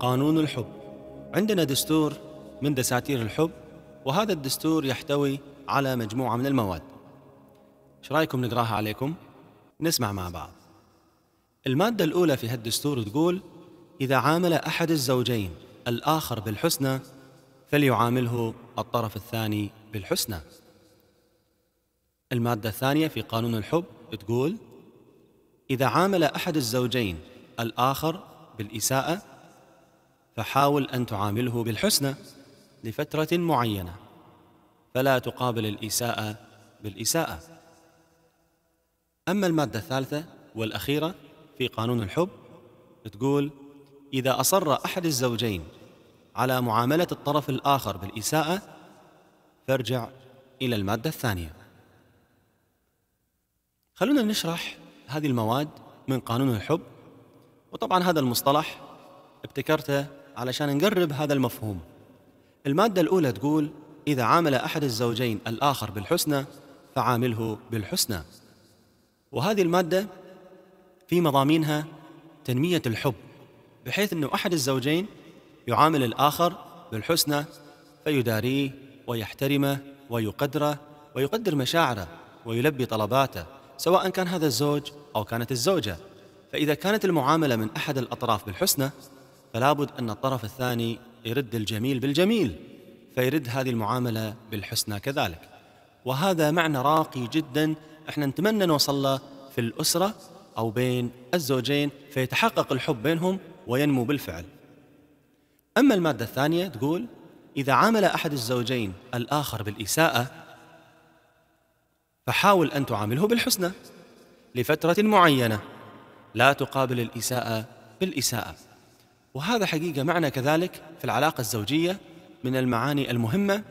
قانون الحب عندنا دستور من دساتير الحب وهذا الدستور يحتوي على مجموعة من المواد ايش رايكم نقراها عليكم نسمع مع بعض المادة الأولى في هالدستور تقول إذا عامل أحد الزوجين الآخر بالحسنى فليعامله الطرف الثاني بالحسنى المادة الثانية في قانون الحب تقول إذا عامل أحد الزوجين الآخر بالإساءة فحاول أن تعامله بالحسنى لفترة معينة فلا تقابل الإساءة بالإساءة أما المادة الثالثة والأخيرة في قانون الحب تقول إذا أصر أحد الزوجين على معاملة الطرف الآخر بالإساءة فارجع إلى المادة الثانية خلونا نشرح هذه المواد من قانون الحب وطبعا هذا المصطلح ابتكرته علشان نقرب هذا المفهوم المادة الأولى تقول إذا عامل أحد الزوجين الآخر بالحسنى فعامله بالحسنى وهذه المادة في مضامينها تنمية الحب بحيث أنه أحد الزوجين يعامل الآخر بالحسنى فيداريه ويحترمه ويقدره ويقدر مشاعره ويلبي طلباته سواء كان هذا الزوج أو كانت الزوجة فإذا كانت المعاملة من أحد الأطراف بالحسنى فلا بد أن الطرف الثاني يرد الجميل بالجميل فيرد هذه المعاملة بالحسنى كذلك وهذا معنى راقي جدا احنا نتمنى نوصل له في الأسرة أو بين الزوجين فيتحقق الحب بينهم وينمو بالفعل أما المادة الثانية تقول إذا عامل أحد الزوجين الآخر بالإساءة فحاول أن تعامله بالحسنى لفترة معينة لا تقابل الإساءة بالإساءة وهذا حقيقة معنى كذلك في العلاقة الزوجية من المعاني المهمة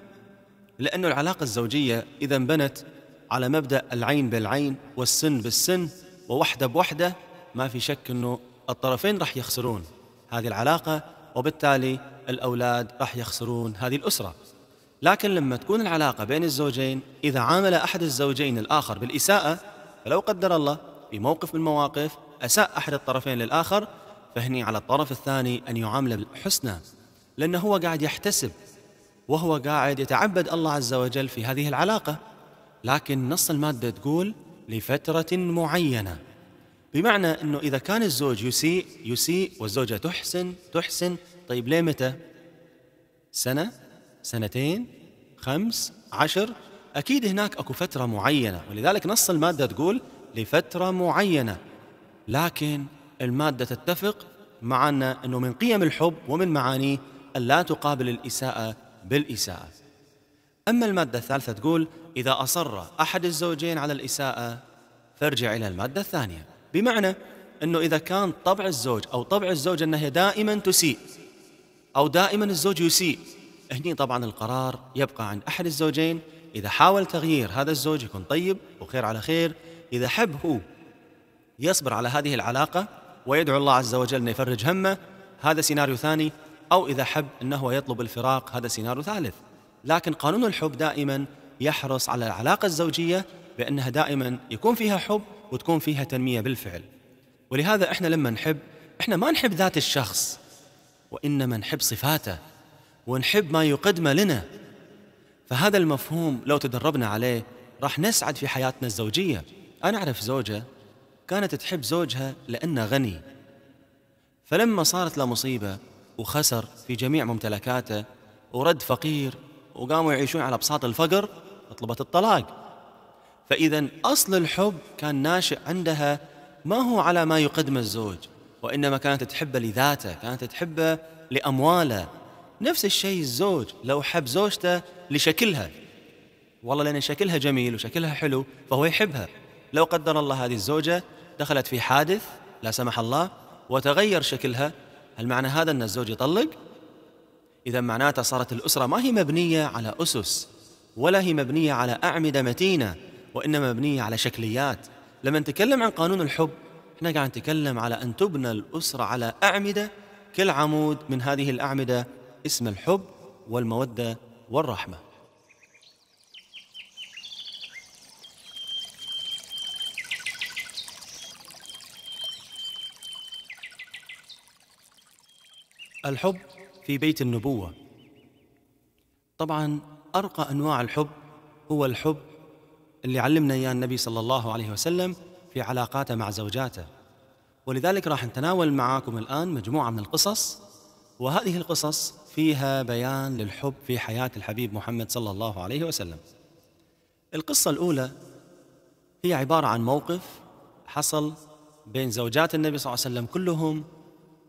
لأن العلاقة الزوجية إذا انبنت على مبدأ العين بالعين والسن بالسن ووحدة بوحدة ما في شك أنه الطرفين راح يخسرون هذه العلاقة وبالتالي الأولاد راح يخسرون هذه الأسرة لكن لما تكون العلاقة بين الزوجين إذا عامل أحد الزوجين الآخر بالإساءة فلو قدر الله في موقف من المواقف أساء أحد الطرفين للآخر فهني على الطرف الثاني أن يعامله بالحسنى لأنه هو قاعد يحتسب وهو قاعد يتعبد الله عز وجل في هذه العلاقة لكن نص المادة تقول لفترة معينة بمعنى أنه إذا كان الزوج يسيء يسيء والزوجة تحسن تحسن طيب ليه متى سنة سنتين خمس عشر أكيد هناك أكو فترة معينة ولذلك نص المادة تقول لفترة معينة لكن المادة تتفق معنا أنه من قيم الحب ومن معانيه أن لا تقابل الإساءة بالإساءة أما المادة الثالثة تقول إذا أصر أحد الزوجين على الإساءة فارجع إلى المادة الثانية بمعنى أنه إذا كان طبع الزوج أو طبع الزوجة أنها دائما تسيء أو دائما الزوج يسيء هني طبعا القرار يبقى عند أحد الزوجين إذا حاول تغيير هذا الزوج يكون طيب وخير على خير إذا حب هو يصبر على هذه العلاقة ويدعو الله عز وجل أن يفرج همه هذا سيناريو ثاني أو إذا حب أنه يطلب الفراق هذا سيناريو ثالث لكن قانون الحب دائما يحرص على العلاقة الزوجية بأنها دائما يكون فيها حب وتكون فيها تنمية بالفعل ولهذا إحنا لما نحب إحنا ما نحب ذات الشخص وإنما نحب صفاته ونحب ما يقدمه لنا فهذا المفهوم لو تدربنا عليه راح نسعد في حياتنا الزوجية أنا أعرف زوجة كانت تحب زوجها لأنه غني فلما صارت له مصيبة وخسر في جميع ممتلكاته ورد فقير وقاموا يعيشون على بساط الفقر طلبت الطلاق فإذا أصل الحب كان ناشئ عندها ما هو على ما يقدمه الزوج وإنما كانت تحبه لذاته كانت تحبه لأمواله نفس الشيء الزوج لو حب زوجته لشكلها والله لأن شكلها جميل وشكلها حلو فهو يحبها لو قدر الله هذه الزوجة دخلت في حادث لا سمح الله وتغير شكلها هل معنى هذا أن الزوج يطلق؟ إذا معناته صارت الأسرة ما هي مبنية على أسس ولا هي مبنية على أعمدة متينة وإنما مبنية على شكليات لما نتكلم عن قانون الحب احنا قاعد نتكلم على أن تبنى الأسرة على أعمدة كل عمود من هذه الأعمدة اسم الحب والمودة والرحمة الحب في بيت النبوة طبعا أرقى أنواع الحب هو الحب اللي علمنا إياه النبي صلى الله عليه وسلم في علاقاته مع زوجاته ولذلك راح نتناول معاكم الآن مجموعة من القصص وهذه القصص فيها بيان للحب في حياة الحبيب محمد صلى الله عليه وسلم القصة الأولى هي عبارة عن موقف حصل بين زوجات النبي صلى الله عليه وسلم كلهم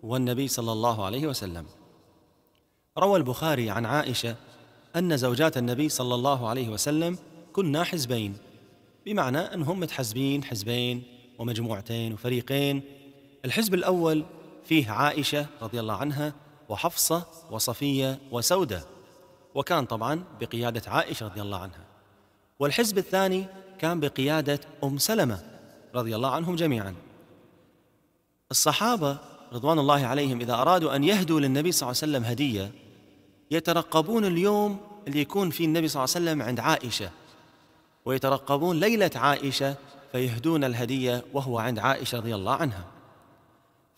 والنبي صلى الله عليه وسلم روى البخاري عن عائشه ان زوجات النبي صلى الله عليه وسلم كنا حزبين بمعنى انهم متحزبين حزبين ومجموعتين وفريقين الحزب الاول فيه عائشه رضي الله عنها وحفصه وصفيه وسوده وكان طبعا بقياده عائشه رضي الله عنها والحزب الثاني كان بقياده ام سلمه رضي الله عنهم جميعا الصحابه رضوان الله عليهم إذا أرادوا أن يهدوا للنبي صلى الله عليه وسلم هدية يترقبون اليوم اللي يكون فيه النبي صلى الله عليه وسلم عند عائشة ويترقبون ليلة عائشة فيهدون الهدية وهو عند عائشة رضي الله عنها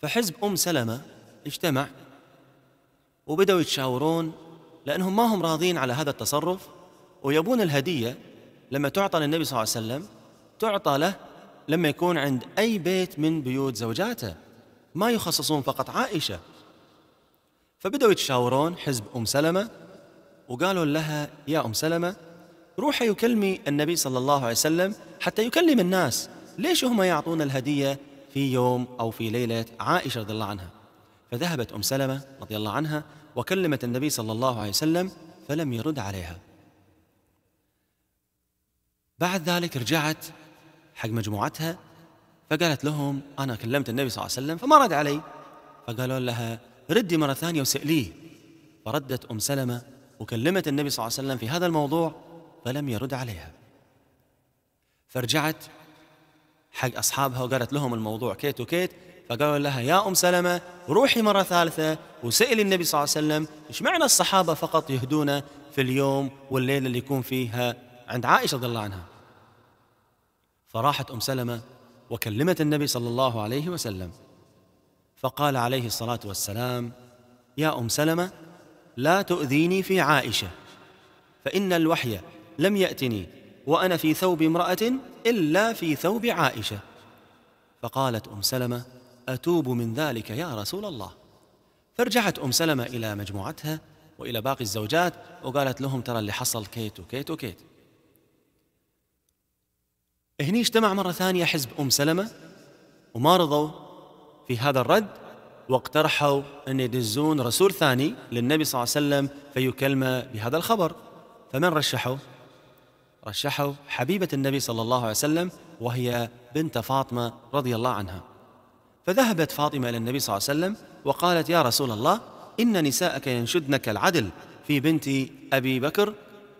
فحزب أم سلمة اجتمع وبدأوا يتشاورون لأنهم ما هم راضين على هذا التصرف ويبون الهدية لما تعطى للنبي صلى الله عليه وسلم تعطى له لما يكون عند أي بيت من بيوت زوجاته ما يخصصون فقط عائشة فبدأوا يتشاورون حزب أم سلمة وقالوا لها يا أم سلمة روحي وكلمي النبي صلى الله عليه وسلم حتى يكلم الناس ليش هم يعطون الهدية في يوم أو في ليلة عائشة رضي الله عنها فذهبت أم سلمة رضي الله عنها وكلمت النبي صلى الله عليه وسلم فلم يرد عليها بعد ذلك رجعت حق مجموعتها فقالت لهم أنا كلمت النبي صلى الله عليه وسلم فما رد علي فقالوا لها ردي مرة ثانية وسأليه فردت أم سلمة وكلمت النبي صلى الله عليه وسلم في هذا الموضوع فلم يرد عليها فرجعت حق أصحابها وقالت لهم الموضوع كيت وكيت فقالوا لها يا أم سلمة روحي مرة ثالثة وسالي النبي صلى الله عليه وسلم إيش معنى الصحابة فقط يهدون في اليوم والليلة اللي يكون فيها عند عائشة رضي الله عنها فراحت أم سلمة وكلمت النبي صلى الله عليه وسلم فقال عليه الصلاه والسلام يا ام سلمه لا تؤذيني في عائشه فان الوحي لم ياتني وانا في ثوب امراه الا في ثوب عائشه فقالت ام سلمه اتوب من ذلك يا رسول الله فرجعت ام سلمه الى مجموعتها والى باقي الزوجات وقالت لهم ترى اللي حصل كيت وكيت وكيت هني اجتمع مرة ثانية حزب أم سلمة وما رضوا في هذا الرد واقترحوا أن يدزون رسول ثاني للنبي صلى الله عليه وسلم فيكلمه بهذا الخبر فمن رشحوا؟ رشحوا حبيبة النبي صلى الله عليه وسلم وهي بنت فاطمة رضي الله عنها فذهبت فاطمة إلى النبي صلى الله عليه وسلم وقالت يا رسول الله إن نساءك ينشدنك العدل في بنت أبي بكر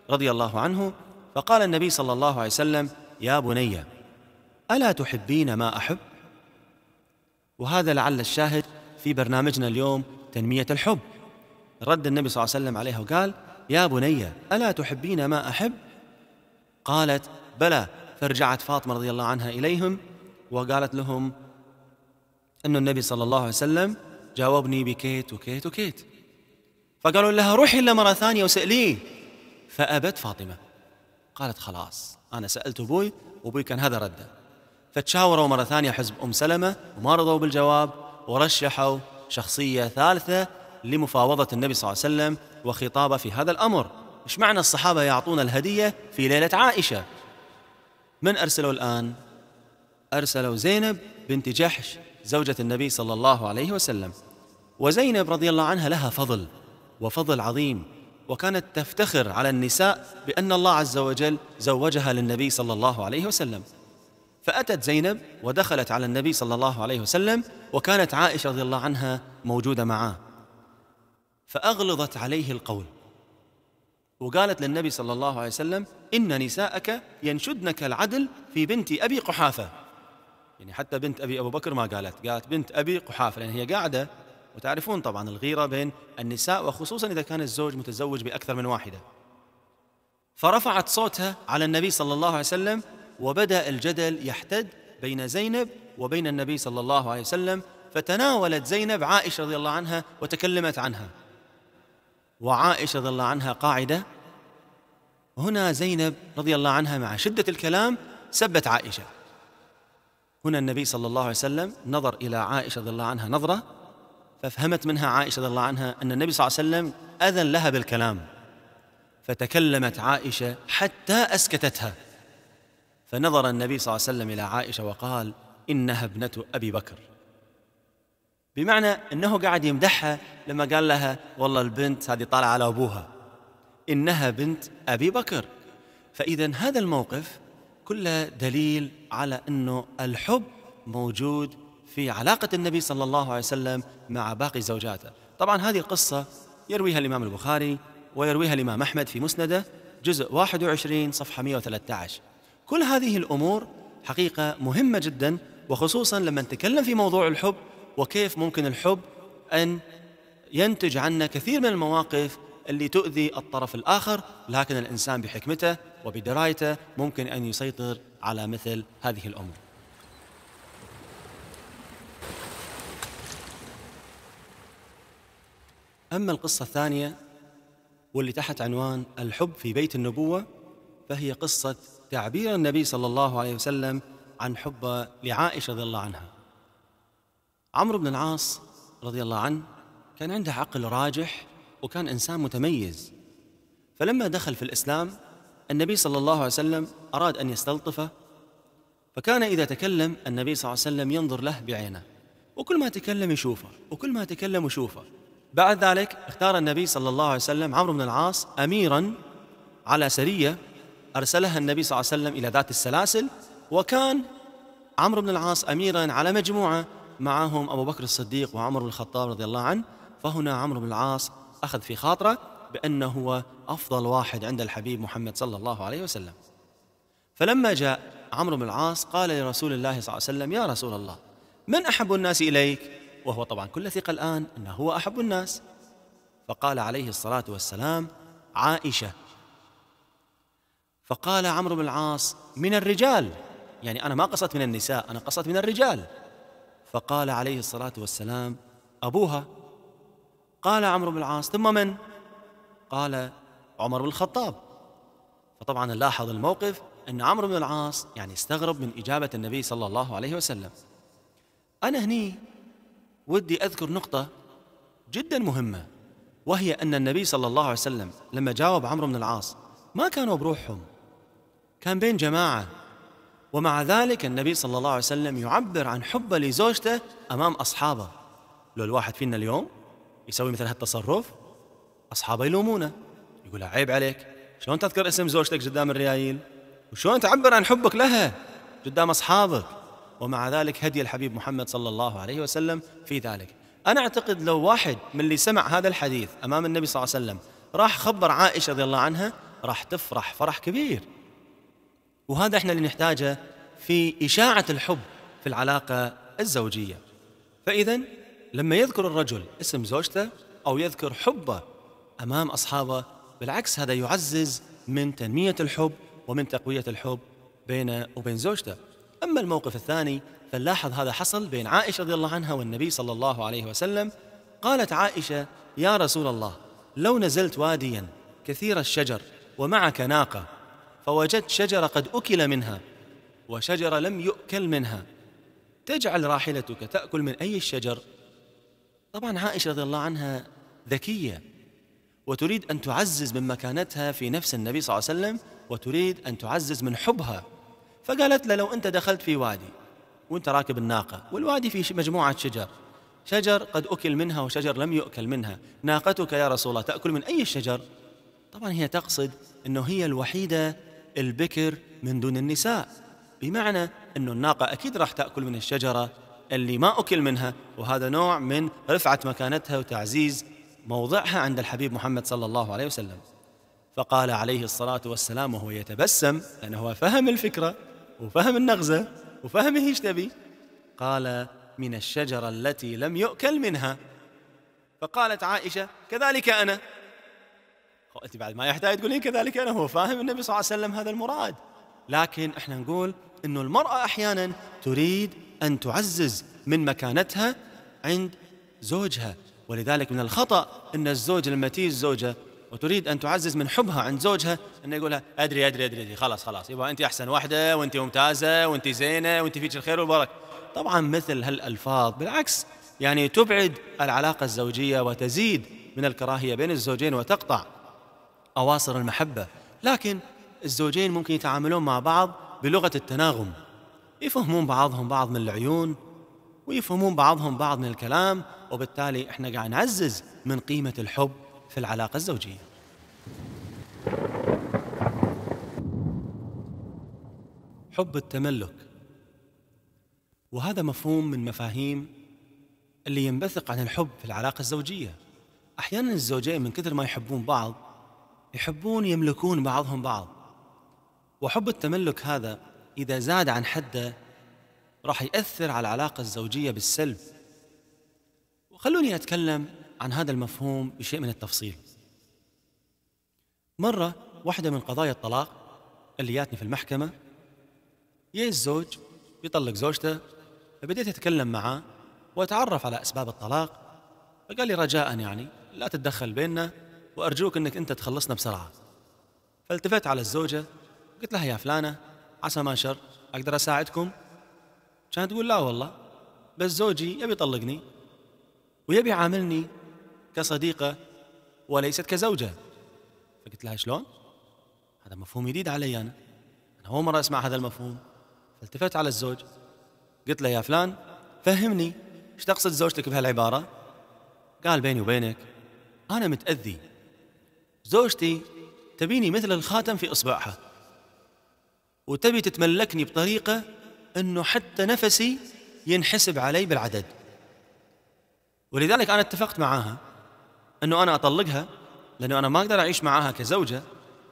رضي الله عنه فقال النبي صلى الله عليه وسلم يا بني الا تحبين ما احب وهذا لعل الشاهد في برنامجنا اليوم تنميه الحب رد النبي صلى الله عليه وسلم عليها وقال يا بني الا تحبين ما احب قالت بلى فرجعت فاطمه رضي الله عنها اليهم وقالت لهم ان النبي صلى الله عليه وسلم جاوبني بكيت وكيت وكيت فقالوا لها روحي الا مره ثانيه وساليه فابت فاطمه قالت خلاص أنا سألت أبوي وأبوي كان هذا رده فتشاوروا مرة ثانية حزب أم سلمة وما رضوا بالجواب ورشحوا شخصية ثالثة لمفاوضة النبي صلى الله عليه وسلم وخطابه في هذا الأمر إيش معنى الصحابة يعطون الهدية في ليلة عائشة من أرسلوا الآن؟ أرسلوا زينب بنت جحش زوجة النبي صلى الله عليه وسلم وزينب رضي الله عنها لها فضل وفضل عظيم وكانت تفتخر على النساء بأن الله عز وجل زوجها للنبي صلى الله عليه وسلم فأتت زينب ودخلت على النبي صلى الله عليه وسلم وكانت عائشة رضي الله عنها موجودة معاه فأغلظت عليه القول وقالت للنبي صلى الله عليه وسلم إن نساءك ينشدنك العدل في بنت أبي قحافة يعني حتى بنت أبي أبو بكر ما قالت قالت بنت أبي قحافة لأن هي قاعدة وتعرفون طبعا الغيرة بين النساء وخصوصا إذا كان الزوج متزوج بأكثر من واحدة فرفعت صوتها على النبي صلى الله عليه وسلم وبدأ الجدل يحتد بين زينب وبين النبي صلى الله عليه وسلم فتناولت زينب عائشة رضي الله عنها وتكلمت عنها وعائشة رضي الله عنها قاعدة هنا زينب رضي الله عنها مع شدة الكلام سبت عائشة هنا النبي صلى الله عليه وسلم نظر إلى عائشة رضي الله عنها نظرة ففهمت منها عائشة رضي الله عنها أن النبي صلى الله عليه وسلم أذن لها بالكلام فتكلمت عائشة حتى أسكتتها فنظر النبي صلى الله عليه وسلم إلى عائشة وقال إنها ابنة أبي بكر بمعنى أنه قاعد يمدحها لما قال لها والله البنت هذه طالعة على أبوها إنها بنت أبي بكر فإذا هذا الموقف كله دليل على أنه الحب موجود في علاقة النبي صلى الله عليه وسلم مع باقي زوجاته طبعا هذه القصة يرويها الإمام البخاري ويرويها الإمام أحمد في مسنده جزء 21 صفحة 113 كل هذه الأمور حقيقة مهمة جدا وخصوصا لما نتكلم في موضوع الحب وكيف ممكن الحب أن ينتج عنا كثير من المواقف اللي تؤذي الطرف الآخر لكن الإنسان بحكمته وبدرايته ممكن أن يسيطر على مثل هذه الأمور أما القصة الثانية واللي تحت عنوان الحب في بيت النبوة فهي قصة تعبير النبي صلى الله عليه وسلم عن حبه لعائشة رضي الله عنها عمرو بن العاص رضي الله عنه كان عنده عقل راجح وكان إنسان متميز فلما دخل في الإسلام النبي صلى الله عليه وسلم أراد أن يستلطفه فكان إذا تكلم النبي صلى الله عليه وسلم ينظر له بعينه وكل ما تكلم يشوفه وكل ما تكلم يشوفه بعد ذلك اختار النبي صلى الله عليه وسلم عمرو بن العاص اميرا على سريه ارسلها النبي صلى الله عليه وسلم الى ذات السلاسل وكان عمرو بن العاص اميرا على مجموعه معهم ابو بكر الصديق وعمر بن الخطاب رضي الله عنه فهنا عمرو بن العاص اخذ في خاطره بانه هو افضل واحد عند الحبيب محمد صلى الله عليه وسلم. فلما جاء عمرو بن العاص قال لرسول الله صلى الله عليه وسلم: يا رسول الله من احب الناس اليك؟ وهو طبعا كل ثقة الآن أنه هو أحب الناس فقال عليه الصلاة والسلام عائشة فقال عمرو بن العاص من الرجال يعني أنا ما قصدت من النساء أنا قصدت من الرجال فقال عليه الصلاة والسلام أبوها قال عمرو بن العاص ثم من؟ قال عمر بن الخطاب فطبعا لاحظ الموقف أن عمرو بن العاص يعني استغرب من إجابة النبي صلى الله عليه وسلم أنا هني ودي أذكر نقطة جدا مهمة وهي أن النبي صلى الله عليه وسلم لما جاوب عمرو بن العاص ما كانوا بروحهم كان بين جماعة ومع ذلك النبي صلى الله عليه وسلم يعبر عن حبه لزوجته أمام أصحابه لو الواحد فينا اليوم يسوي مثل هالتصرف أصحابه يلومونه يقول عيب عليك شلون تذكر اسم زوجتك قدام الريايل وشلون تعبر عن حبك لها قدام أصحابك ومع ذلك هدي الحبيب محمد صلى الله عليه وسلم في ذلك أنا أعتقد لو واحد من اللي سمع هذا الحديث أمام النبي صلى الله عليه وسلم راح خبر عائشة رضي الله عنها راح تفرح فرح كبير وهذا احنا اللي نحتاجه في إشاعة الحب في العلاقة الزوجية فإذا لما يذكر الرجل اسم زوجته أو يذكر حبه أمام أصحابه بالعكس هذا يعزز من تنمية الحب ومن تقوية الحب بينه وبين زوجته أما الموقف الثاني فنلاحظ هذا حصل بين عائشة رضي الله عنها والنبي صلى الله عليه وسلم قالت عائشة يا رسول الله لو نزلت واديا كثير الشجر ومعك ناقة فوجدت شجرة قد أكل منها وشجرة لم يؤكل منها تجعل راحلتك تأكل من أي الشجر طبعا عائشة رضي الله عنها ذكية وتريد أن تعزز من مكانتها في نفس النبي صلى الله عليه وسلم وتريد أن تعزز من حبها فقالت له لو أنت دخلت في وادي وأنت راكب الناقة والوادي فيه مجموعة شجر شجر قد أكل منها وشجر لم يؤكل منها ناقتك يا رسول الله تأكل من أي الشجر طبعا هي تقصد أنه هي الوحيدة البكر من دون النساء بمعنى أنه الناقة أكيد راح تأكل من الشجرة اللي ما أكل منها وهذا نوع من رفعة مكانتها وتعزيز موضعها عند الحبيب محمد صلى الله عليه وسلم فقال عليه الصلاة والسلام وهو يتبسم لأنه فهم الفكرة وفهم النغزة وفهم هيش تبي قال من الشجرة التي لم يؤكل منها فقالت عائشة كذلك أنا أنت بعد ما يحتاج تقولين كذلك أنا هو فاهم النبي صلى الله عليه وسلم هذا المراد لكن احنا نقول أن المرأة أحيانا تريد أن تعزز من مكانتها عند زوجها ولذلك من الخطأ أن الزوج لما تيجي الزوجة وتريد ان تعزز من حبها عند زوجها انه يقولها ادري ادري ادري, أدري خلاص خلاص يبا انت احسن واحده وانت ممتازه وانت زينه وانت فيك الخير والبركه طبعا مثل هالالفاظ بالعكس يعني تبعد العلاقه الزوجيه وتزيد من الكراهيه بين الزوجين وتقطع اواصر المحبه لكن الزوجين ممكن يتعاملون مع بعض بلغه التناغم يفهمون بعضهم بعض من العيون ويفهمون بعضهم بعض من الكلام وبالتالي احنا قاعد نعزز من قيمه الحب في العلاقة الزوجية حب التملك وهذا مفهوم من مفاهيم اللي ينبثق عن الحب في العلاقة الزوجية أحيانا الزوجين من كثر ما يحبون بعض يحبون يملكون بعضهم بعض وحب التملك هذا إذا زاد عن حده راح يأثر على العلاقة الزوجية بالسلب وخلوني أتكلم عن هذا المفهوم بشيء من التفصيل مرة واحدة من قضايا الطلاق اللي جاتني في المحكمة يا الزوج بيطلق زوجته فبديت أتكلم معاه وأتعرف على أسباب الطلاق فقال لي رجاء يعني لا تتدخل بيننا وأرجوك أنك أنت تخلصنا بسرعة فالتفت على الزوجة قلت لها يا فلانة عسى ما شر أقدر أساعدكم كانت تقول لا والله بس زوجي يبي يطلقني ويبي يعاملني كصديقة وليست كزوجة فقلت لها شلون؟ هذا مفهوم جديد علي أنا أنا أول مرة أسمع هذا المفهوم فالتفت على الزوج قلت له يا فلان فهمني ايش تقصد زوجتك بهالعبارة؟ قال بيني وبينك أنا متأذي زوجتي تبيني مثل الخاتم في إصبعها وتبي تتملكني بطريقة أنه حتى نفسي ينحسب علي بالعدد ولذلك أنا اتفقت معاها أنه أنا أطلقها لأنه أنا ما أقدر أعيش معاها كزوجة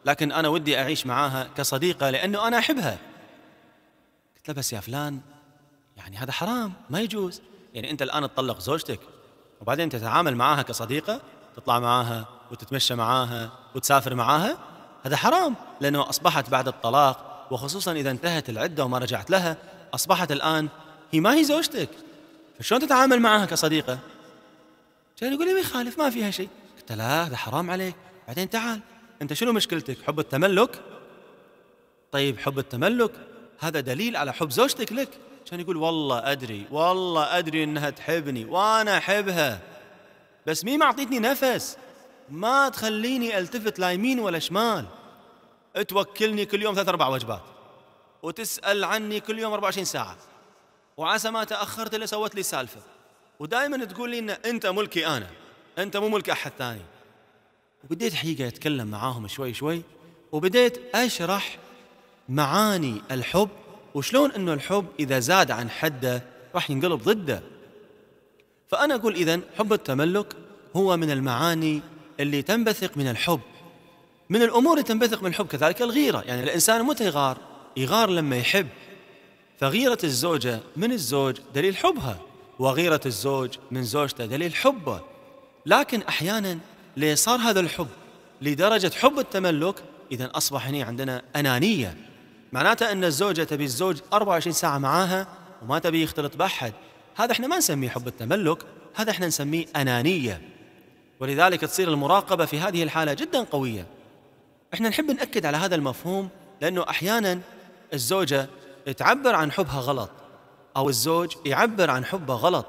لكن أنا ودي أعيش معاها كصديقة لأنه أنا أحبها قلت له بس يا فلان يعني هذا حرام ما يجوز يعني أنت الآن تطلق زوجتك وبعدين تتعامل معاها كصديقة تطلع معاها وتتمشى معاها وتسافر معاها هذا حرام لأنه أصبحت بعد الطلاق وخصوصا إذا انتهت العدة وما رجعت لها أصبحت الآن هي ما هي زوجتك فشلون تتعامل معها كصديقة كان يقول لي ما يخالف ما فيها شيء قلت لا هذا حرام عليك بعدين تعال انت شنو مشكلتك حب التملك طيب حب التملك هذا دليل على حب زوجتك لك كان يقول والله ادري والله ادري انها تحبني وانا احبها بس مين ما اعطيتني نفس ما تخليني التفت لا يمين ولا شمال توكلني كل يوم ثلاث اربع وجبات وتسال عني كل يوم 24 ساعه وعسى ما تاخرت الا سوت لي سالفه ودائما تقول لي ان انت ملكي انا انت مو ملك احد ثاني وبديت حقيقه اتكلم معاهم شوي شوي وبديت اشرح معاني الحب وشلون انه الحب اذا زاد عن حده راح ينقلب ضده فانا اقول اذا حب التملك هو من المعاني اللي تنبثق من الحب من الامور اللي تنبثق من الحب كذلك الغيره يعني الانسان متى يغار يغار لما يحب فغيره الزوجه من الزوج دليل حبها وغيرة الزوج من زوجته دليل حبه لكن أحيانا ليصار هذا الحب لدرجة حب التملك إذا أصبح هنا عندنا أنانية معناته أن الزوجة تبي الزوج 24 ساعة معاها وما تبي يختلط بأحد هذا احنا ما نسميه حب التملك هذا احنا نسميه أنانية ولذلك تصير المراقبة في هذه الحالة جدا قوية احنا نحب نأكد على هذا المفهوم لأنه أحيانا الزوجة تعبر عن حبها غلط أو الزوج يعبر عن حبه غلط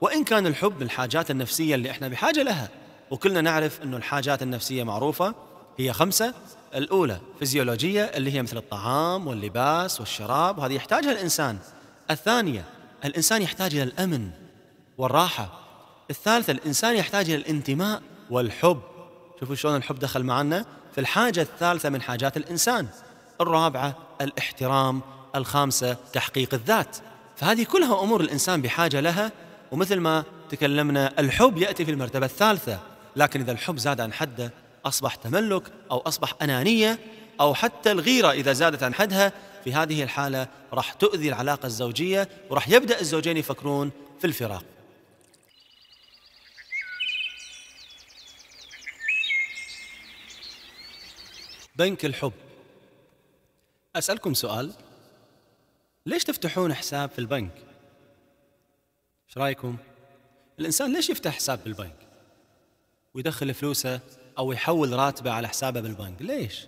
وإن كان الحب من الحاجات النفسية اللي إحنا بحاجة لها وكلنا نعرف أن الحاجات النفسية معروفة هي خمسة الأولى فيزيولوجية اللي هي مثل الطعام واللباس والشراب وهذه يحتاجها الإنسان الثانية الإنسان يحتاج إلى الأمن والراحة الثالثة الإنسان يحتاج إلى الانتماء والحب شوفوا شلون الحب دخل معنا في الحاجة الثالثة من حاجات الإنسان الرابعة الاحترام الخامسة تحقيق الذات فهذه كلها امور الانسان بحاجه لها ومثل ما تكلمنا الحب ياتي في المرتبه الثالثه لكن اذا الحب زاد عن حده اصبح تملك او اصبح انانيه او حتى الغيره اذا زادت عن حدها في هذه الحاله راح تؤذي العلاقه الزوجيه وراح يبدا الزوجين يفكرون في الفراق بنك الحب اسالكم سؤال ليش تفتحون حساب في البنك؟ ايش رايكم؟ الانسان ليش يفتح حساب بالبنك؟ ويدخل فلوسه او يحول راتبه على حسابه بالبنك، ليش؟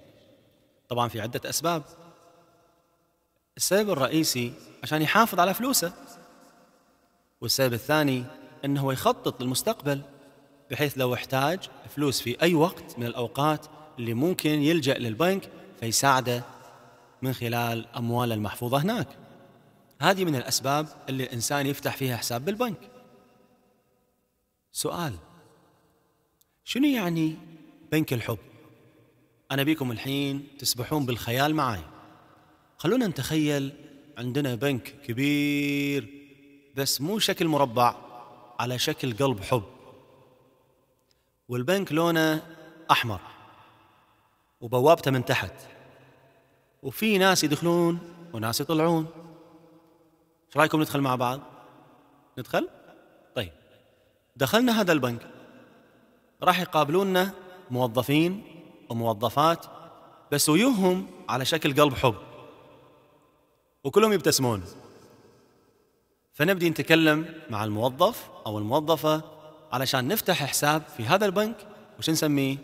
طبعا في عده اسباب. السبب الرئيسي عشان يحافظ على فلوسه. والسبب الثاني انه يخطط للمستقبل بحيث لو احتاج فلوس في اي وقت من الاوقات اللي ممكن يلجا للبنك فيساعده من خلال امواله المحفوظه هناك. هذه من الأسباب اللي الإنسان يفتح فيها حساب بالبنك سؤال شنو يعني بنك الحب أنا بيكم الحين تسبحون بالخيال معاي خلونا نتخيل عندنا بنك كبير بس مو شكل مربع على شكل قلب حب والبنك لونه أحمر وبوابته من تحت وفي ناس يدخلون وناس يطلعون ايش رايكم ندخل مع بعض ندخل طيب دخلنا هذا البنك راح يقابلونا موظفين وموظفات بس وجوههم على شكل قلب حب وكلهم يبتسمون فنبدي نتكلم مع الموظف او الموظفه علشان نفتح حساب في هذا البنك وش نسميه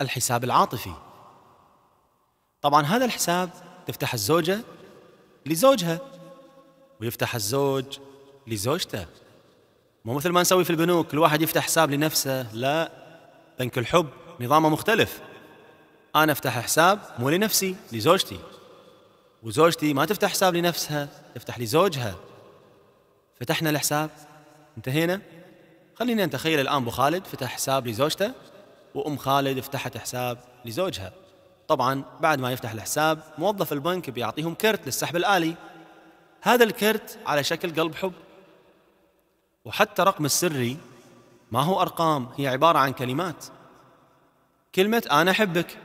الحساب العاطفي طبعا هذا الحساب تفتح الزوجه لزوجها ويفتح الزوج لزوجته مو مثل ما نسوي في البنوك كل واحد يفتح حساب لنفسه لا بنك الحب نظامه مختلف أنا أفتح حساب مو لنفسي لزوجتي وزوجتي ما تفتح حساب لنفسها تفتح لزوجها فتحنا الحساب انتهينا خلينا نتخيل الآن أبو خالد فتح حساب لزوجته وأم خالد فتحت حساب لزوجها طبعا بعد ما يفتح الحساب موظف البنك بيعطيهم كرت للسحب الآلي هذا الكرت على شكل قلب حب وحتى رقم السري ما هو أرقام هي عبارة عن كلمات كلمة أنا أحبك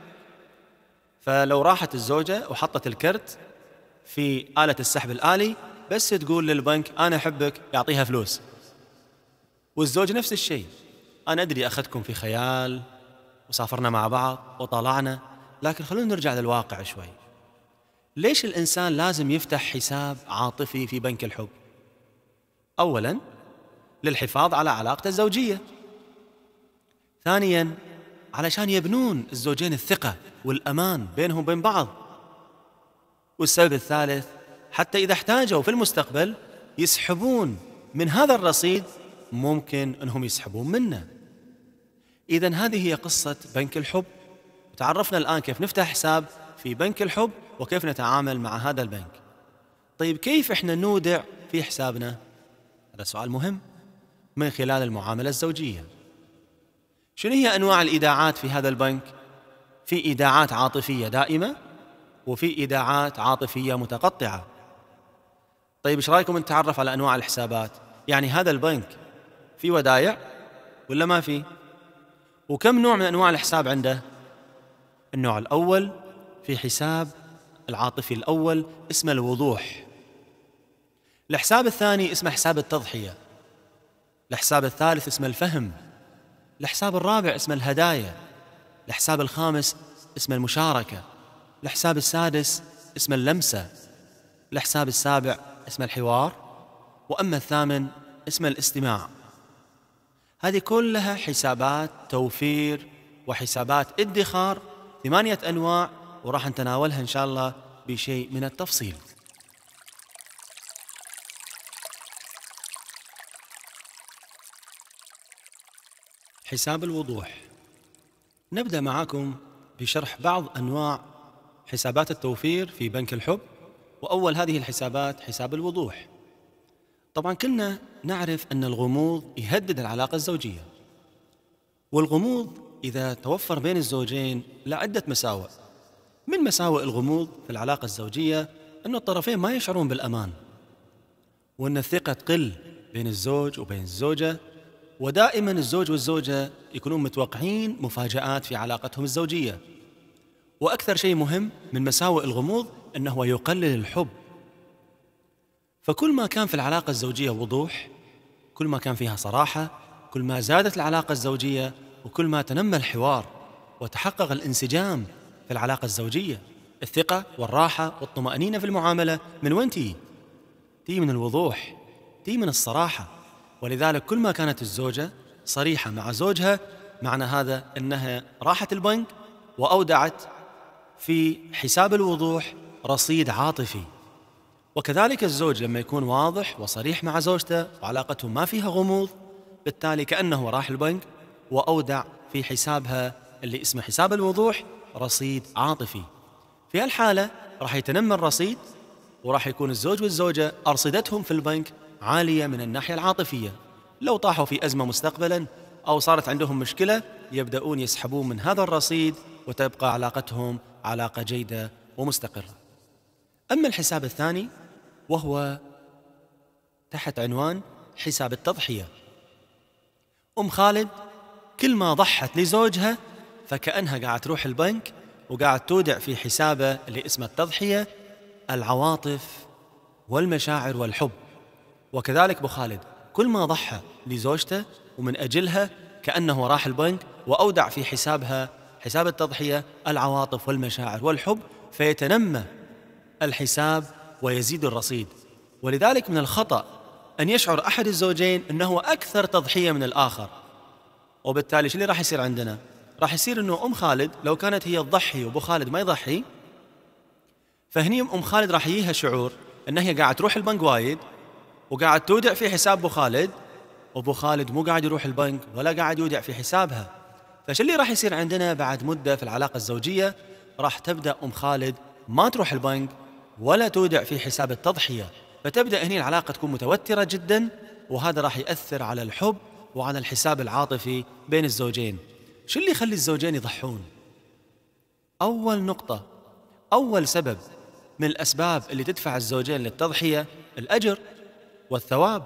فلو راحت الزوجة وحطت الكرت في آلة السحب الآلي بس تقول للبنك أنا أحبك يعطيها فلوس والزوج نفس الشيء أنا أدري أخذكم في خيال وسافرنا مع بعض وطلعنا لكن خلونا نرجع للواقع شوي ليش الانسان لازم يفتح حساب عاطفي في بنك الحب اولا للحفاظ على علاقته الزوجيه ثانيا علشان يبنون الزوجين الثقه والامان بينهم وبين بعض والسبب الثالث حتى اذا احتاجوا في المستقبل يسحبون من هذا الرصيد ممكن انهم يسحبون منه اذا هذه هي قصه بنك الحب تعرفنا الان كيف نفتح حساب في بنك الحب وكيف نتعامل مع هذا البنك طيب كيف احنا نودع في حسابنا هذا سؤال مهم من خلال المعاملة الزوجية شنو هي أنواع الإيداعات في هذا البنك في إيداعات عاطفية دائمة وفي إيداعات عاطفية متقطعة طيب ايش رايكم نتعرف على انواع الحسابات يعني هذا البنك في ودايع ولا ما في وكم نوع من انواع الحساب عنده النوع الاول في حساب العاطفي الأول اسمه الوضوح الحساب الثاني اسمه حساب التضحية الحساب الثالث اسمه الفهم الحساب الرابع اسمه الهدايا الحساب الخامس اسمه المشاركة الحساب السادس اسمه اللمسة الحساب السابع اسمه الحوار وأما الثامن اسمه الاستماع هذه كلها حسابات توفير وحسابات ادخار ثمانية أنواع وراح نتناولها إن شاء الله بشيء من التفصيل حساب الوضوح نبدأ معاكم بشرح بعض أنواع حسابات التوفير في بنك الحب وأول هذه الحسابات حساب الوضوح طبعا كلنا نعرف أن الغموض يهدد العلاقة الزوجية والغموض إذا توفر بين الزوجين لعدة مساوئ من مساوئ الغموض في العلاقة الزوجية أن الطرفين ما يشعرون بالأمان وأن الثقة تقل بين الزوج وبين الزوجة ودائما الزوج والزوجة يكونون متوقعين مفاجآت في علاقتهم الزوجية وأكثر شيء مهم من مساوئ الغموض أنه يقلل الحب فكل ما كان في العلاقة الزوجية وضوح كل ما كان فيها صراحة كل ما زادت العلاقة الزوجية وكل ما تنمى الحوار وتحقق الانسجام في العلاقة الزوجية الثقة والراحة والطمأنينة في المعاملة من وين تيجي؟ تيجي من الوضوح تيجي من الصراحة ولذلك كل ما كانت الزوجة صريحة مع زوجها معنى هذا أنها راحت البنك وأودعت في حساب الوضوح رصيد عاطفي وكذلك الزوج لما يكون واضح وصريح مع زوجته وعلاقته ما فيها غموض بالتالي كأنه راح البنك وأودع في حسابها اللي اسمه حساب الوضوح رصيد عاطفي في هالحالة راح يتنمى الرصيد وراح يكون الزوج والزوجة أرصدتهم في البنك عالية من الناحية العاطفية لو طاحوا في أزمة مستقبلا أو صارت عندهم مشكلة يبدأون يسحبون من هذا الرصيد وتبقى علاقتهم علاقة جيدة ومستقرة أما الحساب الثاني وهو تحت عنوان حساب التضحية أم خالد كل ما ضحت لزوجها فكأنها قاعد تروح البنك وقاعد تودع في حسابه اللي اسمه التضحية العواطف والمشاعر والحب وكذلك أبو خالد كل ما ضحى لزوجته ومن أجلها كأنه راح البنك وأودع في حسابها حساب التضحية العواطف والمشاعر والحب فيتنمى الحساب ويزيد الرصيد ولذلك من الخطأ أن يشعر أحد الزوجين أنه أكثر تضحية من الآخر وبالتالي شو اللي راح يصير عندنا؟ راح يصير انه ام خالد لو كانت هي تضحي وابو خالد ما يضحي فهني ام خالد راح يجيها شعور ان هي قاعد تروح البنك وايد وقاعد تودع في حساب ابو خالد وابو خالد مو قاعد يروح البنك ولا قاعد يودع في حسابها فش اللي راح يصير عندنا بعد مده في العلاقه الزوجيه راح تبدا ام خالد ما تروح البنك ولا تودع في حساب التضحيه فتبدا هني العلاقه تكون متوتره جدا وهذا راح ياثر على الحب وعلى الحساب العاطفي بين الزوجين شو اللي يخلي الزوجين يضحون اول نقطه اول سبب من الاسباب اللي تدفع الزوجين للتضحيه الاجر والثواب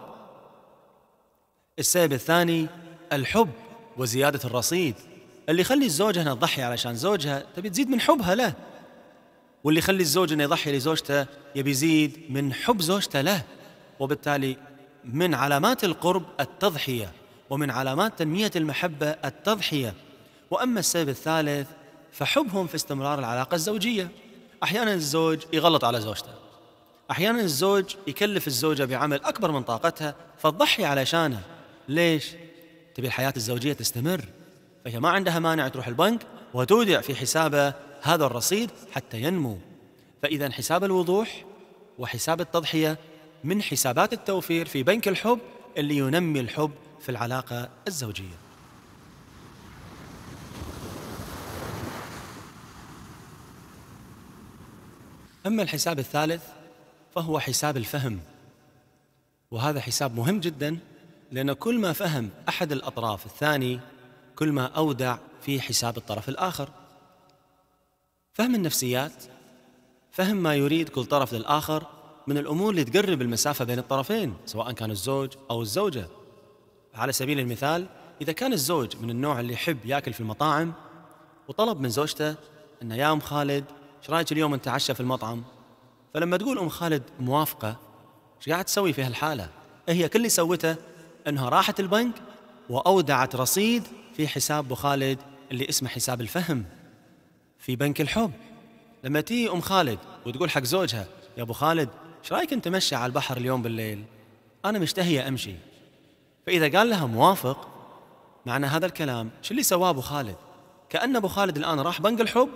السبب الثاني الحب وزياده الرصيد اللي يخلي الزوجة هنا تضحي علشان زوجها تبي تزيد من حبها له واللي يخلي الزوج انه يضحي لزوجته يبي يزيد من حب زوجته له وبالتالي من علامات القرب التضحيه ومن علامات تنميه المحبه التضحيه وأما السبب الثالث فحبهم في استمرار العلاقة الزوجية أحيانا الزوج يغلط على زوجته أحيانا الزوج يكلف الزوجة بعمل أكبر من طاقتها فتضحي علشانه ليش؟ تبي الحياة الزوجية تستمر فهي ما عندها مانع تروح البنك وتودع في حسابه هذا الرصيد حتى ينمو فإذا حساب الوضوح وحساب التضحية من حسابات التوفير في بنك الحب اللي ينمي الحب في العلاقة الزوجية أما الحساب الثالث فهو حساب الفهم وهذا حساب مهم جدا لأن كل ما فهم أحد الأطراف الثاني كل ما أودع في حساب الطرف الآخر فهم النفسيات فهم ما يريد كل طرف للآخر من الأمور اللي تقرب المسافة بين الطرفين سواء كان الزوج أو الزوجة على سبيل المثال إذا كان الزوج من النوع اللي يحب ياكل في المطاعم وطلب من زوجته أنه يا أم خالد ايش رايك اليوم نتعشى في المطعم فلما تقول ام خالد موافقه ايش قاعد تسوي في هالحاله إيه هي كل اللي سوته انها راحت البنك واودعت رصيد في حساب ابو خالد اللي اسمه حساب الفهم في بنك الحب لما تي ام خالد وتقول حق زوجها يا ابو خالد ايش رايك نتمشى على البحر اليوم بالليل انا مشتهيه امشي فاذا قال لها موافق معنى هذا الكلام شو اللي سواه ابو خالد كان ابو خالد الان راح بنك الحب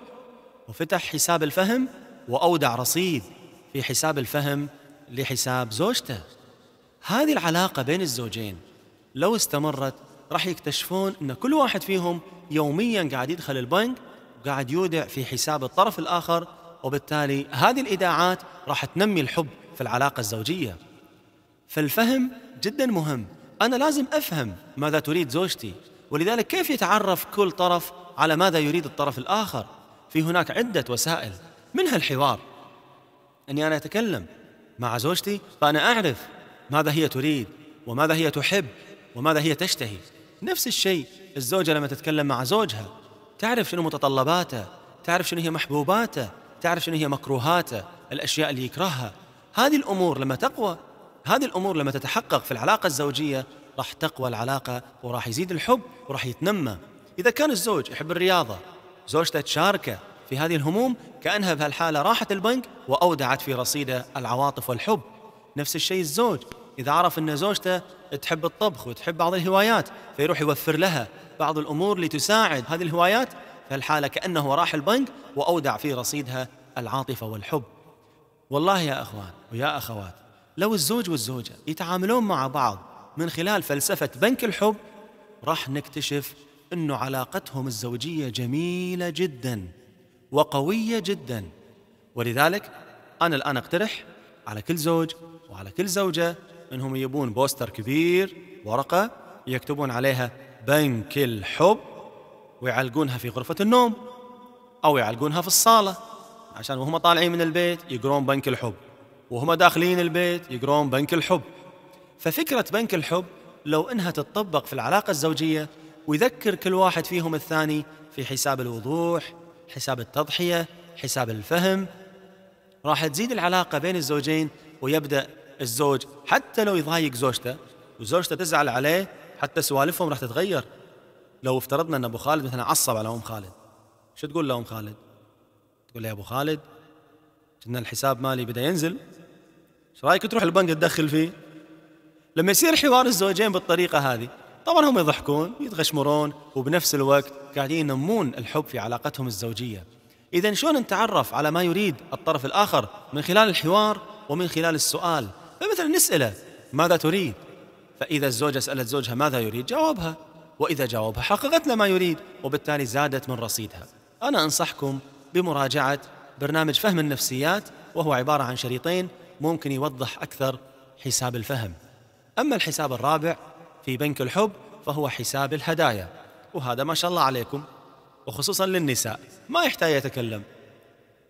وفتح حساب الفهم واودع رصيد في حساب الفهم لحساب زوجته هذه العلاقه بين الزوجين لو استمرت راح يكتشفون ان كل واحد فيهم يوميا قاعد يدخل البنك وقاعد يودع في حساب الطرف الاخر وبالتالي هذه الايداعات راح تنمي الحب في العلاقه الزوجيه فالفهم جدا مهم انا لازم افهم ماذا تريد زوجتي ولذلك كيف يتعرف كل طرف على ماذا يريد الطرف الاخر في هناك عدة وسائل منها الحوار أني أنا أتكلم مع زوجتي فأنا أعرف ماذا هي تريد وماذا هي تحب وماذا هي تشتهي نفس الشيء الزوجة لما تتكلم مع زوجها تعرف شنو متطلباته تعرف شنو هي محبوباته تعرف شنو هي مكروهاته الأشياء اللي يكرهها هذه الأمور لما تقوى هذه الأمور لما تتحقق في العلاقة الزوجية راح تقوى العلاقة وراح يزيد الحب وراح يتنمى إذا كان الزوج يحب الرياضة زوجته تشاركه في هذه الهموم كأنها بهالحالة راحت البنك وأودعت في رصيده العواطف والحب نفس الشيء الزوج إذا عرف أن زوجته تحب الطبخ وتحب بعض الهوايات فيروح يوفر لها بعض الأمور لتساعد هذه الهوايات فالحالة كأنه راح البنك وأودع في رصيدها العاطفة والحب والله يا أخوان ويا أخوات لو الزوج والزوجة يتعاملون مع بعض من خلال فلسفة بنك الحب راح نكتشف أن علاقتهم الزوجية جميلة جدا وقوية جدا ولذلك أنا الآن أقترح على كل زوج وعلى كل زوجة أنهم يبون بوستر كبير ورقة يكتبون عليها بنك الحب ويعلقونها في غرفة النوم أو يعلقونها في الصالة عشان وهم طالعين من البيت يقرون بنك الحب وهم داخلين البيت يقرون بنك الحب ففكرة بنك الحب لو انها تتطبق في العلاقة الزوجية ويذكر كل واحد فيهم الثاني في حساب الوضوح حساب التضحية حساب الفهم راح تزيد العلاقة بين الزوجين ويبدأ الزوج حتى لو يضايق زوجته وزوجته تزعل عليه حتى سوالفهم راح تتغير لو افترضنا ان ابو خالد مثلا عصب على ام خالد شو تقول لأم خالد؟ تقول له يا أبو خالد إن الحساب مالي بدأ ينزل شو رايك تروح البنك تدخل فيه؟ لما يصير حوار الزوجين بالطريقة هذه طبعا هم يضحكون يتغشمرون وبنفس الوقت قاعدين ينمون الحب في علاقتهم الزوجية إذا شلون نتعرف على ما يريد الطرف الآخر من خلال الحوار ومن خلال السؤال فمثلا نسأله ماذا تريد فإذا الزوجة سألت زوجها ماذا يريد جاوبها وإذا جاوبها حققت له ما يريد وبالتالي زادت من رصيدها أنا أنصحكم بمراجعة برنامج فهم النفسيات وهو عبارة عن شريطين ممكن يوضح أكثر حساب الفهم أما الحساب الرابع في بنك الحب فهو حساب الهدايا وهذا ما شاء الله عليكم وخصوصا للنساء ما يحتاج يتكلم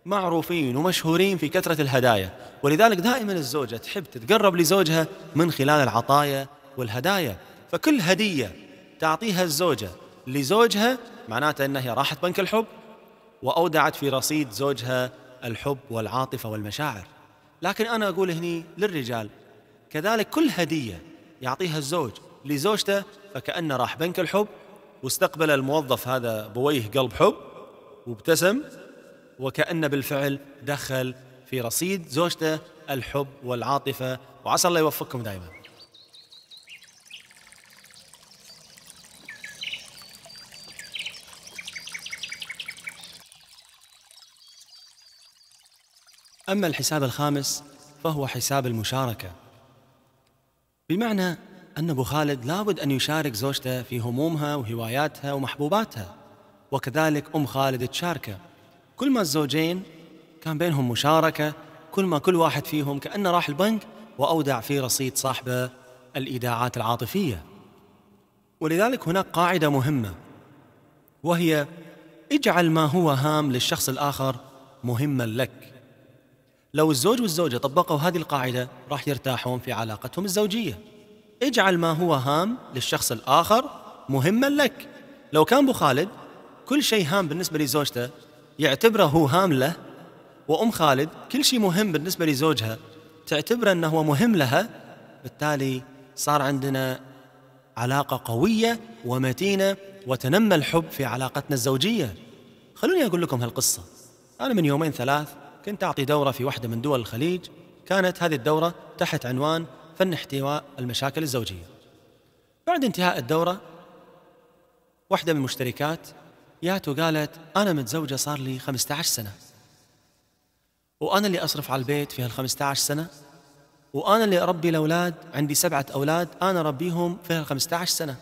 معروفين ومشهورين في كثرة الهدايا ولذلك دائما الزوجة تحب تتقرب لزوجها من خلال العطايا والهدايا فكل هدية تعطيها الزوجة لزوجها معناته أنها هي راحت بنك الحب وأودعت في رصيد زوجها الحب والعاطفة والمشاعر لكن أنا أقول هني للرجال كذلك كل هدية يعطيها الزوج لزوجته فكأنه راح بنك الحب واستقبل الموظف هذا بويه قلب حب وابتسم وكأنه بالفعل دخل في رصيد زوجته الحب والعاطفة وعسى الله يوفقكم دائما أما الحساب الخامس فهو حساب المشاركة بمعنى أن أبو خالد لابد أن يشارك زوجته في همومها وهواياتها ومحبوباتها وكذلك أم خالد تشاركه كل ما الزوجين كان بينهم مشاركة كل ما كل واحد فيهم كأنه راح البنك وأودع في رصيد صاحبه الإيداعات العاطفية ولذلك هناك قاعدة مهمة وهي اجعل ما هو هام للشخص الآخر مهما لك لو الزوج والزوجة طبقوا هذه القاعدة راح يرتاحون في علاقتهم الزوجية اجعل ما هو هام للشخص الآخر مهما لك لو كان أبو خالد كل شيء هام بالنسبة لزوجته يعتبره هو هام له وأم خالد كل شيء مهم بالنسبة لزوجها تعتبره أنه هو مهم لها بالتالي صار عندنا علاقة قوية ومتينة وتنمى الحب في علاقتنا الزوجية خلوني أقول لكم هالقصة أنا من يومين ثلاث كنت أعطي دورة في واحدة من دول الخليج كانت هذه الدورة تحت عنوان فن احتواء المشاكل الزوجية بعد انتهاء الدورة واحدة من المشتركات جات وقالت أنا متزوجة صار لي 15 سنة وأنا اللي أصرف على البيت في هال 15 سنة وأنا اللي أربي الأولاد عندي سبعة أولاد أنا أربيهم في هال 15 سنة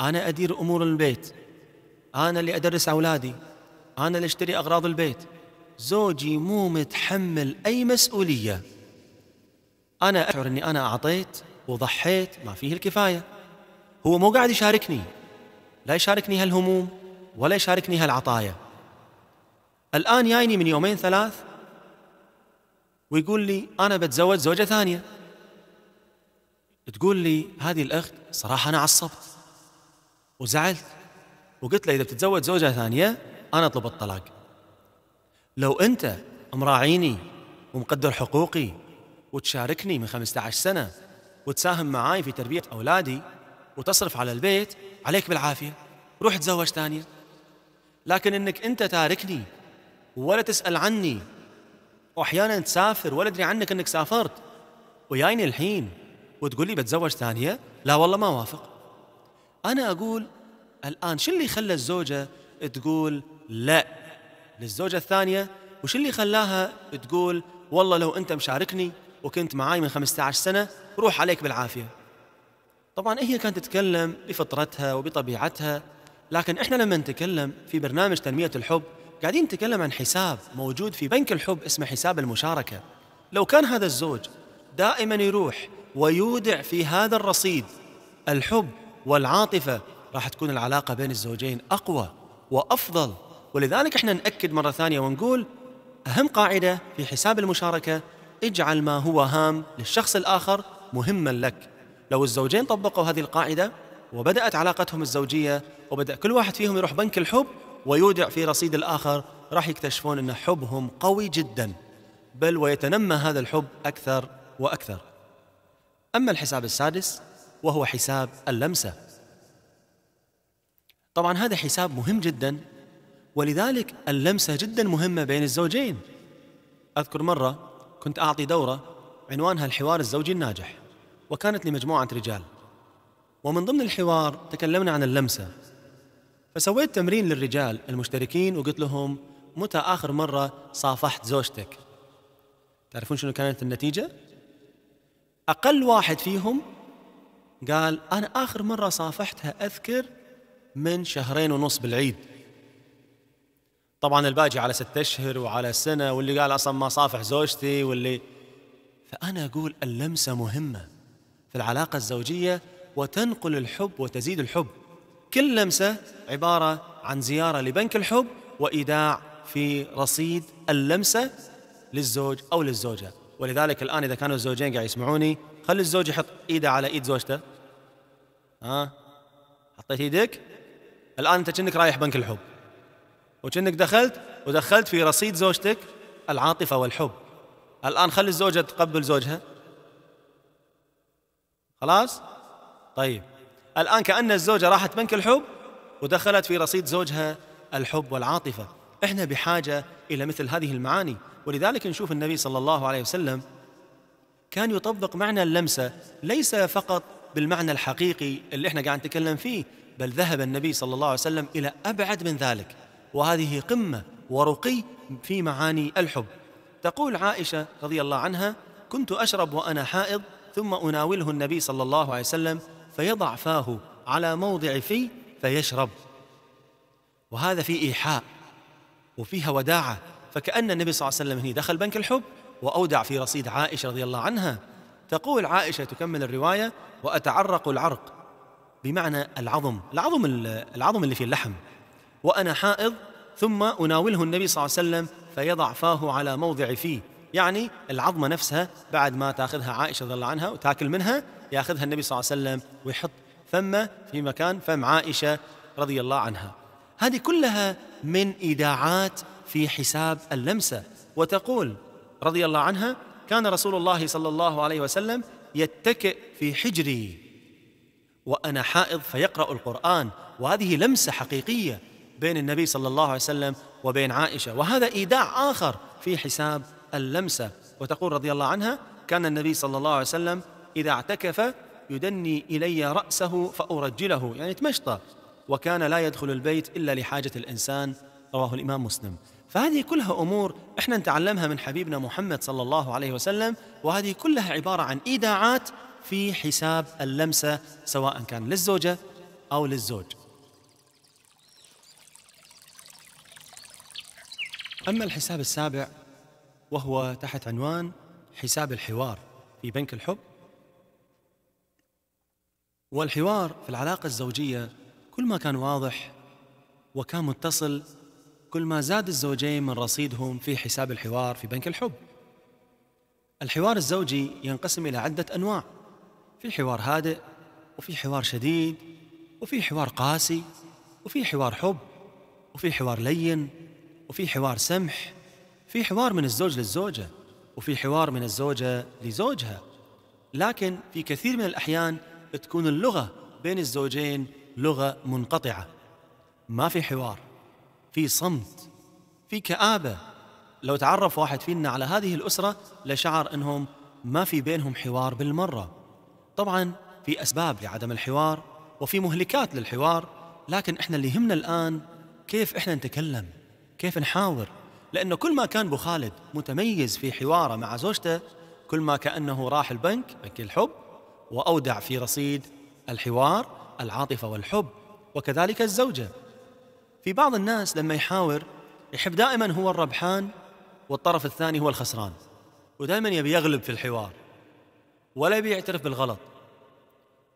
أنا أدير أمور البيت أنا اللي أدرس أولادي أنا اللي أشتري أغراض البيت زوجي مو متحمل أي مسؤولية أنا أشعر أني أنا أعطيت وضحيت ما فيه الكفاية هو مو قاعد يشاركني لا يشاركني هالهموم ولا يشاركني هالعطايا الآن جايني من يومين ثلاث ويقول لي أنا بتزوج زوجة ثانية تقول لي هذه الأخت صراحة أنا عصبت وزعلت وقلت له إذا بتتزوج زوجة ثانية أنا أطلب الطلاق لو أنت مراعيني ومقدر حقوقي وتشاركني من 15 سنة وتساهم معاي في تربية أولادي وتصرف على البيت عليك بالعافية روح تزوج ثانية لكن انك انت تاركني ولا تسأل عني واحيانا تسافر ولا ادري عنك انك سافرت وياني الحين وتقول لي بتزوج ثانية لا والله ما وافق أنا أقول الآن شو اللي خلى الزوجة تقول لا للزوجة الثانية وش اللي خلاها تقول والله لو أنت مشاركني وكنت معاي من 15 سنة روح عليك بالعافية طبعا هي كانت تتكلم بفطرتها وبطبيعتها لكن احنا لما نتكلم في برنامج تنمية الحب قاعدين نتكلم عن حساب موجود في بنك الحب اسمه حساب المشاركة لو كان هذا الزوج دائما يروح ويودع في هذا الرصيد الحب والعاطفة راح تكون العلاقة بين الزوجين أقوى وأفضل ولذلك احنا نأكد مرة ثانية ونقول أهم قاعدة في حساب المشاركة اجعل ما هو هام للشخص الآخر مهما لك لو الزوجين طبقوا هذه القاعدة وبدأت علاقتهم الزوجية وبدأ كل واحد فيهم يروح بنك الحب ويودع في رصيد الآخر راح يكتشفون أن حبهم قوي جدا بل ويتنمى هذا الحب أكثر وأكثر أما الحساب السادس وهو حساب اللمسة طبعا هذا حساب مهم جدا ولذلك اللمسة جدا مهمة بين الزوجين أذكر مرة كنت أعطي دورة عنوانها الحوار الزوجي الناجح وكانت لمجموعة رجال ومن ضمن الحوار تكلمنا عن اللمسة فسويت تمرين للرجال المشتركين وقلت لهم متى آخر مرة صافحت زوجتك تعرفون شنو كانت النتيجة؟ أقل واحد فيهم قال أنا آخر مرة صافحتها أذكر من شهرين ونص بالعيد طبعا الباجي على ستة اشهر وعلى سنه واللي قال اصلا ما صافح زوجتي واللي فانا اقول اللمسه مهمه في العلاقه الزوجيه وتنقل الحب وتزيد الحب كل لمسه عباره عن زياره لبنك الحب وايداع في رصيد اللمسه للزوج او للزوجه ولذلك الان اذا كانوا الزوجين قاعد يسمعوني خلي الزوج يحط ايده على ايد زوجته ها حطيت ايدك الان انت كأنك رايح بنك الحب وكأنك دخلت ودخلت في رصيد زوجتك العاطفة والحب الآن خلي الزوجة تقبل زوجها خلاص طيب الآن كأن الزوجة راحت بنك الحب ودخلت في رصيد زوجها الحب والعاطفة احنا بحاجة إلى مثل هذه المعاني ولذلك نشوف النبي صلى الله عليه وسلم كان يطبق معنى اللمسة ليس فقط بالمعنى الحقيقي اللي احنا قاعد نتكلم فيه بل ذهب النبي صلى الله عليه وسلم إلى أبعد من ذلك وهذه قمة ورقي في معاني الحب تقول عائشة رضي الله عنها كنت أشرب وأنا حائض ثم أناوله النبي صلى الله عليه وسلم فيضع فاه على موضع في فيشرب وهذا في إيحاء وفيها وداعة فكأن النبي صلى الله عليه وسلم هنا دخل بنك الحب وأودع في رصيد عائشة رضي الله عنها تقول عائشة تكمل الرواية وأتعرق العرق بمعنى العظم العظم العظم اللي في اللحم وأنا حائض ثم أناوله النبي صلى الله عليه وسلم فيضع فاه على موضع فيه يعني العظمة نفسها بعد ما تأخذها عائشة رضي الله عنها وتاكل منها يأخذها النبي صلى الله عليه وسلم ويحط فمه في مكان فم عائشة رضي الله عنها هذه كلها من إيداعات في حساب اللمسة وتقول رضي الله عنها كان رسول الله صلى الله عليه وسلم يتكئ في حجري وأنا حائض فيقرأ القرآن وهذه لمسة حقيقية بين النبي صلى الله عليه وسلم وبين عائشه وهذا ايداع اخر في حساب اللمسه وتقول رضي الله عنها كان النبي صلى الله عليه وسلم اذا اعتكف يدني الي راسه فارجله يعني تمشط وكان لا يدخل البيت الا لحاجه الانسان رواه الامام مسلم فهذه كلها امور احنا نتعلمها من حبيبنا محمد صلى الله عليه وسلم وهذه كلها عباره عن ايداعات في حساب اللمسه سواء كان للزوجه او للزوج أما الحساب السابع وهو تحت عنوان حساب الحوار في بنك الحب والحوار في العلاقة الزوجية كل ما كان واضح وكان متصل كل ما زاد الزوجين من رصيدهم في حساب الحوار في بنك الحب الحوار الزوجي ينقسم إلى عدة أنواع في حوار هادئ وفي حوار شديد وفي حوار قاسي وفي حوار حب وفي حوار لين وفي حوار سمح في حوار من الزوج للزوجة وفي حوار من الزوجة لزوجها لكن في كثير من الأحيان تكون اللغة بين الزوجين لغة منقطعة ما في حوار في صمت في كآبة لو تعرف واحد فينا على هذه الأسرة لشعر أنهم ما في بينهم حوار بالمرة طبعا في أسباب لعدم الحوار وفي مهلكات للحوار لكن إحنا اللي يهمنا الآن كيف إحنا نتكلم كيف نحاور لأنه كل ما كان أبو خالد متميز في حواره مع زوجته كل ما كأنه راح البنك بنك الحب وأودع في رصيد الحوار العاطفة والحب وكذلك الزوجة في بعض الناس لما يحاور يحب دائما هو الربحان والطرف الثاني هو الخسران ودائما يبي يغلب في الحوار ولا يبي يعترف بالغلط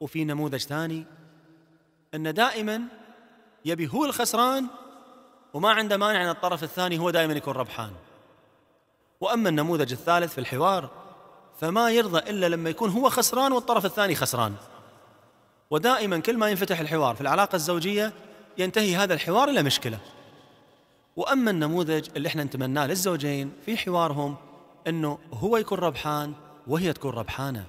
وفي نموذج ثاني أن دائما يبي هو الخسران وما عنده مانع أن الطرف الثاني هو دائما يكون ربحان وأما النموذج الثالث في الحوار فما يرضى إلا لما يكون هو خسران والطرف الثاني خسران ودائما كل ما ينفتح الحوار في العلاقة الزوجية ينتهي هذا الحوار إلى مشكلة وأما النموذج اللي احنا نتمناه للزوجين في حوارهم أنه هو يكون ربحان وهي تكون ربحانة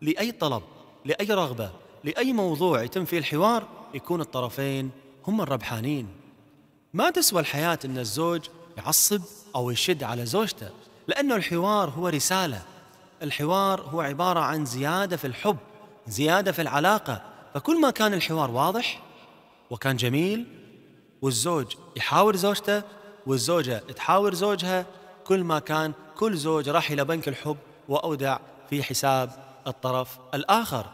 لأي طلب لأي رغبة لأي موضوع يتم فيه الحوار يكون الطرفين هم الربحانين ما تسوى الحياة أن الزوج يعصب أو يشد على زوجته لأنه الحوار هو رسالة الحوار هو عبارة عن زيادة في الحب زيادة في العلاقة فكل ما كان الحوار واضح وكان جميل والزوج يحاور زوجته والزوجة تحاور زوجها كل ما كان كل زوج راح إلى بنك الحب وأودع في حساب الطرف الآخر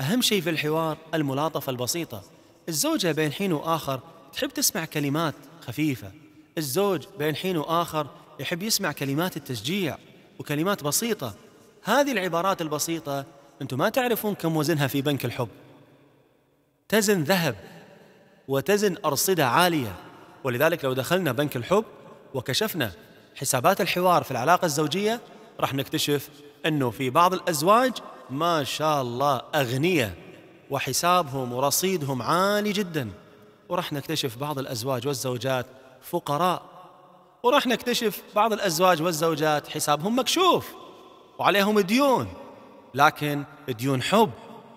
أهم شيء في الحوار الملاطفة البسيطة الزوجة بين حين وآخر تحب تسمع كلمات خفيفة الزوج بين حين وآخر يحب يسمع كلمات التشجيع وكلمات بسيطة هذه العبارات البسيطة أنتم ما تعرفون كم وزنها في بنك الحب تزن ذهب وتزن أرصدة عالية ولذلك لو دخلنا بنك الحب وكشفنا حسابات الحوار في العلاقة الزوجية راح نكتشف أنه في بعض الأزواج ما شاء الله أغنية وحسابهم ورصيدهم عالي جداً وراح نكتشف بعض الأزواج والزوجات فقراء وراح نكتشف بعض الأزواج والزوجات حسابهم مكشوف وعليهم ديون لكن ديون حب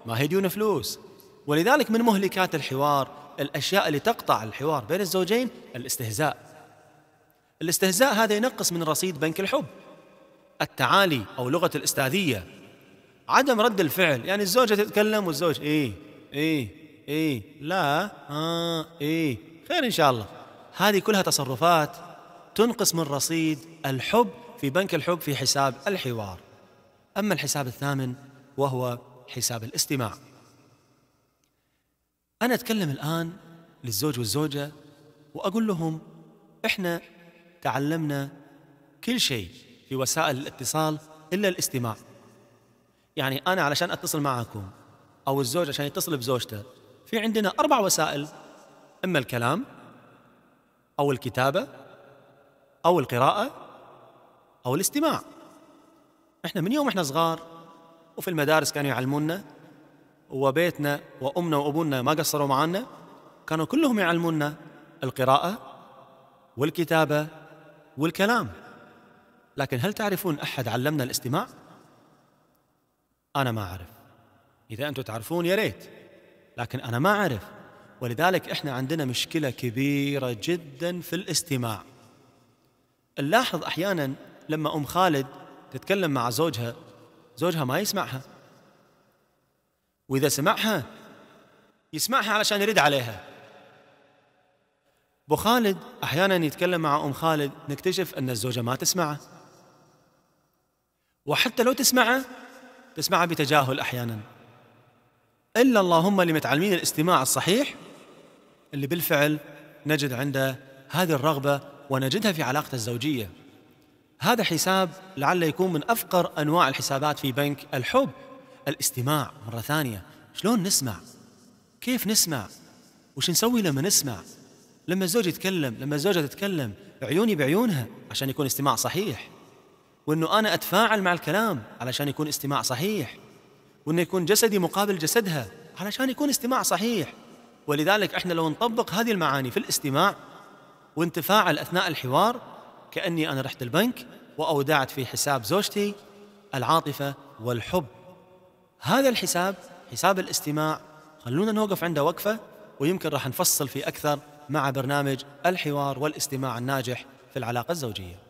ما هي ديون فلوس ولذلك من مهلكات الحوار الأشياء اللي تقطع الحوار بين الزوجين الاستهزاء الاستهزاء هذا ينقص من رصيد بنك الحب التعالي أو لغة الأستاذية عدم رد الفعل يعني الزوجة تتكلم والزوج إيه إيه إيه لا آه إيه خير ان شاء الله هذه كلها تصرفات تنقص من رصيد الحب في بنك الحب في حساب الحوار اما الحساب الثامن وهو حساب الاستماع انا اتكلم الان للزوج والزوجه واقول لهم احنا تعلمنا كل شيء في وسائل الاتصال الا الاستماع يعني انا علشان اتصل معكم او الزوج عشان يتصل بزوجته في عندنا أربع وسائل إما الكلام أو الكتابة أو القراءة أو الاستماع إحنا من يوم إحنا صغار وفي المدارس كانوا يعلمونا وبيتنا وأمنا وأبونا ما قصروا معنا كانوا كلهم يعلمونا القراءة والكتابة والكلام لكن هل تعرفون أحد علمنا الاستماع؟ أنا ما أعرف إذا أنتم تعرفون يا ريت لكن أنا ما أعرف ولذلك إحنا عندنا مشكلة كبيرة جدا في الاستماع نلاحظ أحيانا لما أم خالد تتكلم مع زوجها زوجها ما يسمعها وإذا سمعها يسمعها علشان يرد عليها أبو خالد أحيانا يتكلم مع أم خالد نكتشف أن الزوجة ما تسمعه وحتى لو تسمعه تسمعه بتجاهل أحيانا إلا اللهم لمتعلمين الاستماع الصحيح اللي بالفعل نجد عنده هذه الرغبة ونجدها في علاقته الزوجية هذا حساب لعله يكون من أفقر أنواع الحسابات في بنك الحب الاستماع مرة ثانية شلون نسمع كيف نسمع وش نسوي لما نسمع لما الزوج يتكلم لما الزوجة تتكلم عيوني بعيونها عشان يكون استماع صحيح وأنه أنا أتفاعل مع الكلام علشان يكون استماع صحيح وأن يكون جسدي مقابل جسدها علشان يكون استماع صحيح ولذلك احنا لو نطبق هذه المعاني في الاستماع ونتفاعل أثناء الحوار كأني أنا رحت البنك وأودعت في حساب زوجتي العاطفة والحب هذا الحساب حساب الاستماع خلونا نوقف عنده وقفة ويمكن راح نفصل فيه أكثر مع برنامج الحوار والاستماع الناجح في العلاقة الزوجية